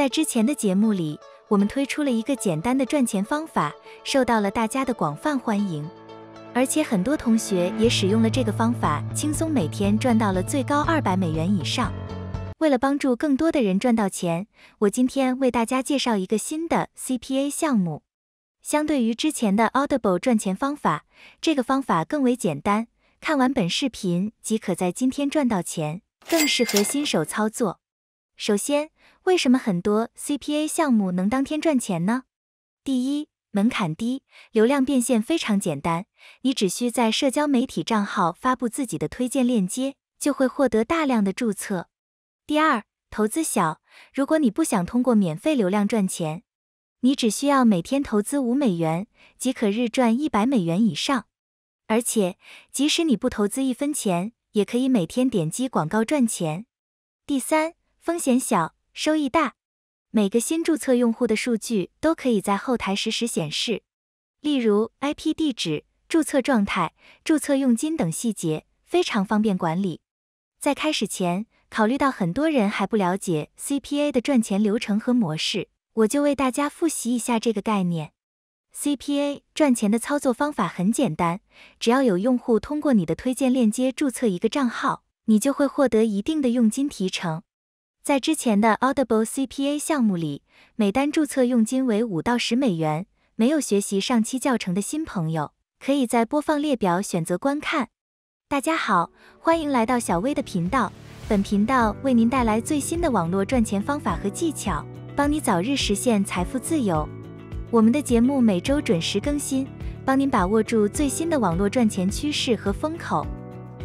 在之前的节目里，我们推出了一个简单的赚钱方法，受到了大家的广泛欢迎，而且很多同学也使用了这个方法，轻松每天赚到了最高二百美元以上。为了帮助更多的人赚到钱，我今天为大家介绍一个新的 CPA 项目。相对于之前的 Audible 赚钱方法，这个方法更为简单，看完本视频即可在今天赚到钱，更适合新手操作。首先，为什么很多 CPA 项目能当天赚钱呢？第一，门槛低，流量变现非常简单，你只需在社交媒体账号发布自己的推荐链接，就会获得大量的注册。第二，投资小，如果你不想通过免费流量赚钱，你只需要每天投资五美元即可日赚一百美元以上。而且，即使你不投资一分钱，也可以每天点击广告赚钱。第三。风险小，收益大。每个新注册用户的数据都可以在后台实时显示，例如 IP 地址、注册状态、注册佣金等细节，非常方便管理。在开始前，考虑到很多人还不了解 CPA 的赚钱流程和模式，我就为大家复习一下这个概念。CPA 赚钱的操作方法很简单，只要有用户通过你的推荐链接注册一个账号，你就会获得一定的佣金提成。在之前的 Audible CPA 项目里，每单注册佣金为五到十美元。没有学习上期教程的新朋友，可以在播放列表选择观看。大家好，欢迎来到小薇的频道。本频道为您带来最新的网络赚钱方法和技巧，帮你早日实现财富自由。我们的节目每周准时更新，帮您把握住最新的网络赚钱趋势和风口。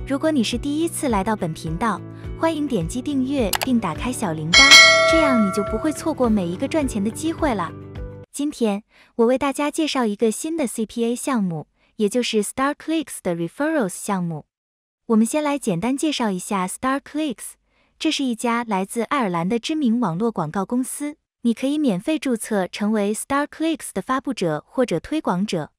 如果你是第一次来到本频道，欢迎点击订阅并打开小铃铛，这样你就不会错过每一个赚钱的机会了。今天我为大家介绍一个新的 CPA 项目，也就是 Star Clicks 的 Referrals 项目。我们先来简单介绍一下 Star Clicks，这是一家来自爱尔兰的知名网络广告公司。你可以免费注册成为 Star Clicks 的发布者或者推广者。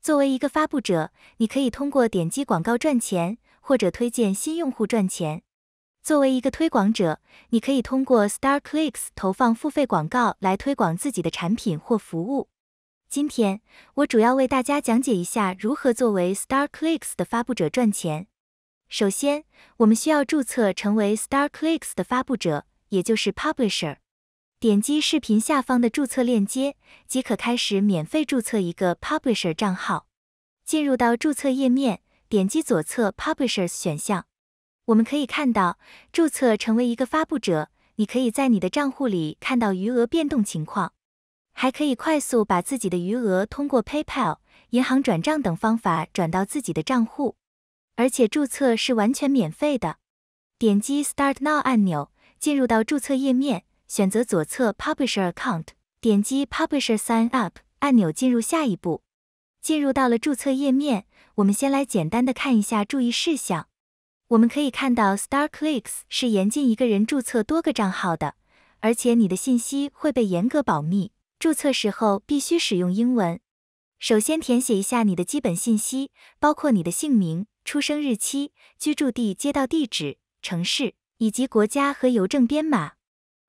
作为一个发布者，你可以通过点击广告赚钱，或者推荐新用户赚钱。作为一个推广者，你可以通过 StarClicks 投放付费广告来推广自己的产品或服务。今天，我主要为大家讲解一下如何作为 StarClicks 的发布者赚钱。首先，我们需要注册成为 StarClicks 的发布者，也就是 Publisher。点击视频下方的注册链接，即可开始免费注册一个 Publisher 账号。进入到注册页面，点击左侧 Publishers 选项。我们可以看到，注册成为一个发布者，你可以在你的账户里看到余额变动情况，还可以快速把自己的余额通过 PayPal、银行转账等方法转到自己的账户，而且注册是完全免费的。点击 Start Now 按钮，进入到注册页面，选择左侧 Publisher Account，点击 Publisher Sign Up 按钮进入下一步。进入到了注册页面，我们先来简单的看一下注意事项。我们可以看到，StarClicks 是严禁一个人注册多个账号的，而且你的信息会被严格保密。注册时候必须使用英文。首先填写一下你的基本信息，包括你的姓名、出生日期、居住地、街道地址、城市以及国家和邮政编码。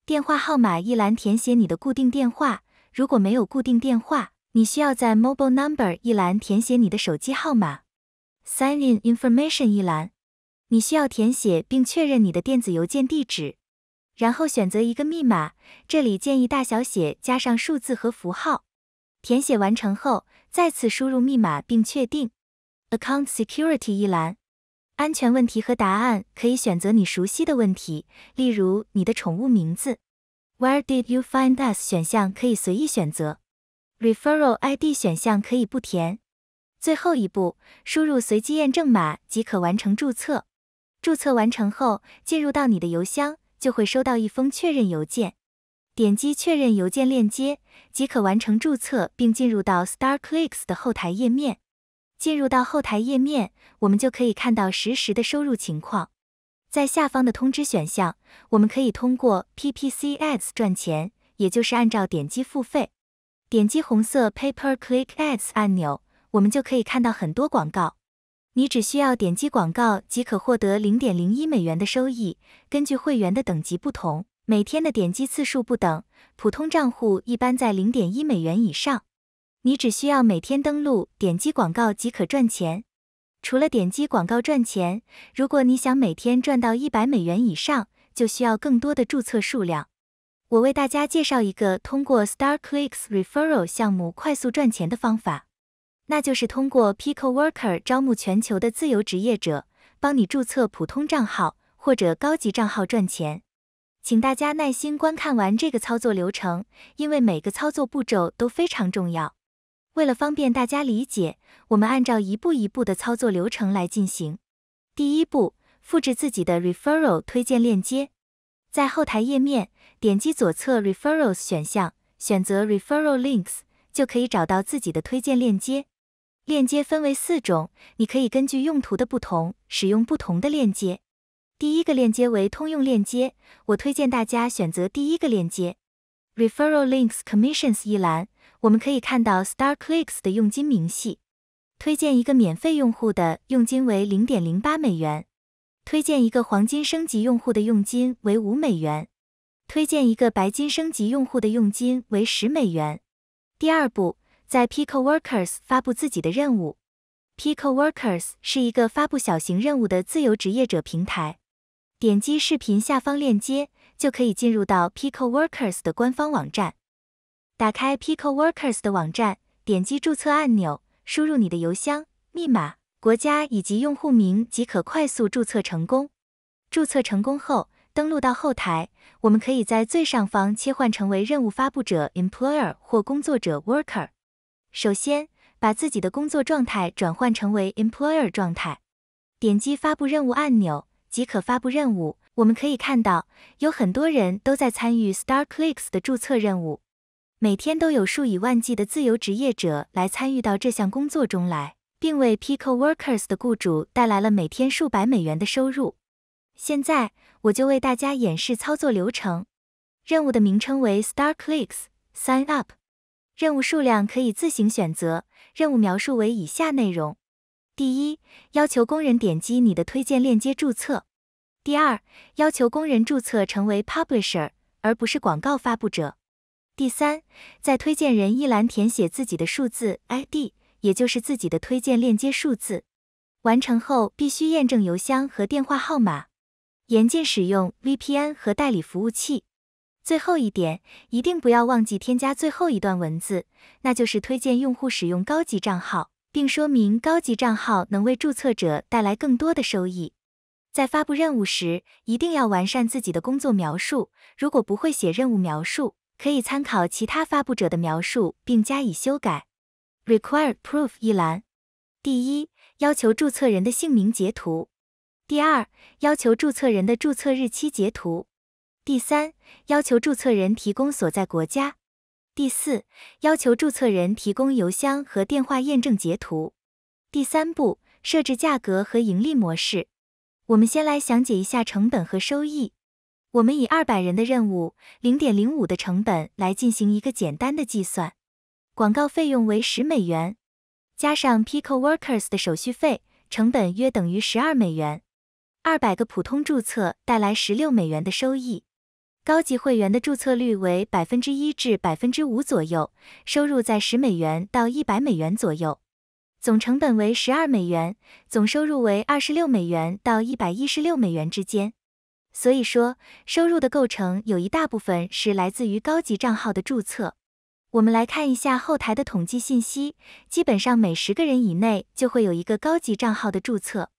电话号码一栏填写你的固定电话，如果没有固定电话，你需要在 Mobile Number 一栏填写你的手机号码。Sign In Information 一栏。你需要填写并确认你的电子邮件地址，然后选择一个密码，这里建议大小写加上数字和符号。填写完成后，再次输入密码并确定。Account Security 一栏，安全问题和答案可以选择你熟悉的问题，例如你的宠物名字。Where did you find us 选项可以随意选择，Referral ID 选项可以不填。最后一步，输入随机验证码即可完成注册。注册完成后，进入到你的邮箱就会收到一封确认邮件，点击确认邮件链接即可完成注册，并进入到 Star Clicks 的后台页面。进入到后台页面，我们就可以看到实时的收入情况。在下方的通知选项，我们可以通过 PPC Ads 赚钱，也就是按照点击付费。点击红色 Paper Click Ads 按钮，我们就可以看到很多广告。你只需要点击广告即可获得零点零一美元的收益。根据会员的等级不同，每天的点击次数不等。普通账户一般在零点一美元以上。你只需要每天登录点击广告即可赚钱。除了点击广告赚钱，如果你想每天赚到一百美元以上，就需要更多的注册数量。我为大家介绍一个通过 Star Clicks Referral 项目快速赚钱的方法。那就是通过 PicoWorker 招募全球的自由职业者，帮你注册普通账号或者高级账号赚钱。请大家耐心观看完这个操作流程，因为每个操作步骤都非常重要。为了方便大家理解，我们按照一步一步的操作流程来进行。第一步，复制自己的 referral 推荐链接，在后台页面点击左侧 referrals 选项，选择 referral links，就可以找到自己的推荐链接。链接分为四种，你可以根据用途的不同使用不同的链接。第一个链接为通用链接，我推荐大家选择第一个链接。Referral Links Commissions 一栏，我们可以看到 Star Clicks 的佣金明细。推荐一个免费用户的佣金为零点零八美元，推荐一个黄金升级用户的佣金为五美元，推荐一个白金升级用户的佣金为十美元。第二步。在 PicoWorkers 发布自己的任务。PicoWorkers 是一个发布小型任务的自由职业者平台。点击视频下方链接，就可以进入到 PicoWorkers 的官方网站。打开 PicoWorkers 的网站，点击注册按钮，输入你的邮箱、密码、国家以及用户名，即可快速注册成功。注册成功后，登录到后台，我们可以在最上方切换成为任务发布者 （Employer） 或工作者 （Worker）。首先，把自己的工作状态转换成为 Employer 状态，点击发布任务按钮即可发布任务。我们可以看到，有很多人都在参与 Star Clicks 的注册任务，每天都有数以万计的自由职业者来参与到这项工作中来，并为 Pico Workers 的雇主带来了每天数百美元的收入。现在，我就为大家演示操作流程。任务的名称为 Star Clicks Sign Up。任务数量可以自行选择，任务描述为以下内容：第一，要求工人点击你的推荐链接注册；第二，要求工人注册成为 Publisher 而不是广告发布者；第三，在推荐人一栏填写自己的数字 ID，也就是自己的推荐链接数字。完成后必须验证邮箱和电话号码，严禁使用 VPN 和代理服务器。最后一点，一定不要忘记添加最后一段文字，那就是推荐用户使用高级账号，并说明高级账号能为注册者带来更多的收益。在发布任务时，一定要完善自己的工作描述。如果不会写任务描述，可以参考其他发布者的描述并加以修改。Required proof 一栏，第一要求注册人的姓名截图，第二要求注册人的注册日期截图。第三，要求注册人提供所在国家。第四，要求注册人提供邮箱和电话验证截图。第三步，设置价格和盈利模式。我们先来详解一下成本和收益。我们以二百人的任务，零点零五的成本来进行一个简单的计算。广告费用为十美元，加上 Pico Workers 的手续费，成本约等于十二美元。二百个普通注册带来十六美元的收益。高级会员的注册率为百分之一至百分之五左右，收入在十美元到一百美元左右，总成本为十二美元，总收入为二十六美元到一百一十六美元之间。所以说，收入的构成有一大部分是来自于高级账号的注册。我们来看一下后台的统计信息，基本上每十个人以内就会有一个高级账号的注册。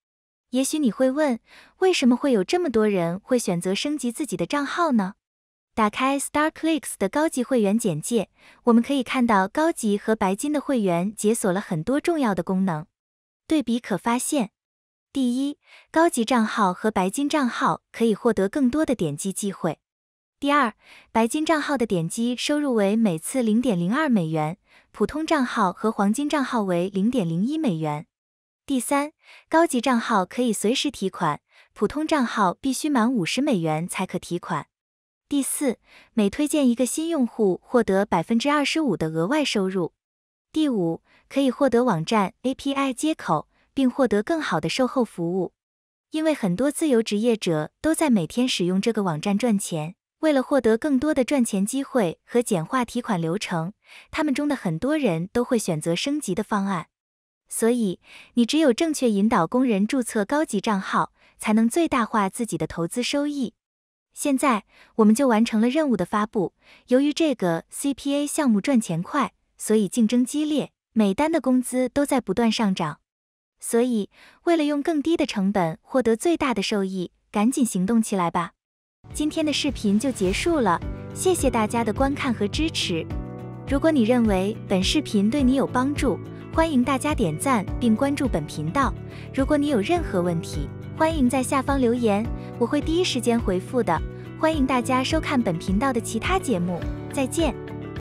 也许你会问，为什么会有这么多人会选择升级自己的账号呢？打开 StarClicks 的高级会员简介，我们可以看到高级和白金的会员解锁了很多重要的功能。对比可发现，第一，高级账号和白金账号可以获得更多的点击机会；第二，白金账号的点击收入为每次零点零二美元，普通账号和黄金账号为零点零一美元。第三，高级账号可以随时提款，普通账号必须满五十美元才可提款。第四，每推荐一个新用户，获得百分之二十五的额外收入。第五，可以获得网站 API 接口，并获得更好的售后服务。因为很多自由职业者都在每天使用这个网站赚钱，为了获得更多的赚钱机会和简化提款流程，他们中的很多人都会选择升级的方案。所以，你只有正确引导工人注册高级账号，才能最大化自己的投资收益。现在，我们就完成了任务的发布。由于这个 CPA 项目赚钱快，所以竞争激烈，每单的工资都在不断上涨。所以，为了用更低的成本获得最大的收益，赶紧行动起来吧！今天的视频就结束了，谢谢大家的观看和支持。如果你认为本视频对你有帮助，欢迎大家点赞并关注本频道。如果你有任何问题，欢迎在下方留言，我会第一时间回复的。欢迎大家收看本频道的其他节目，再见。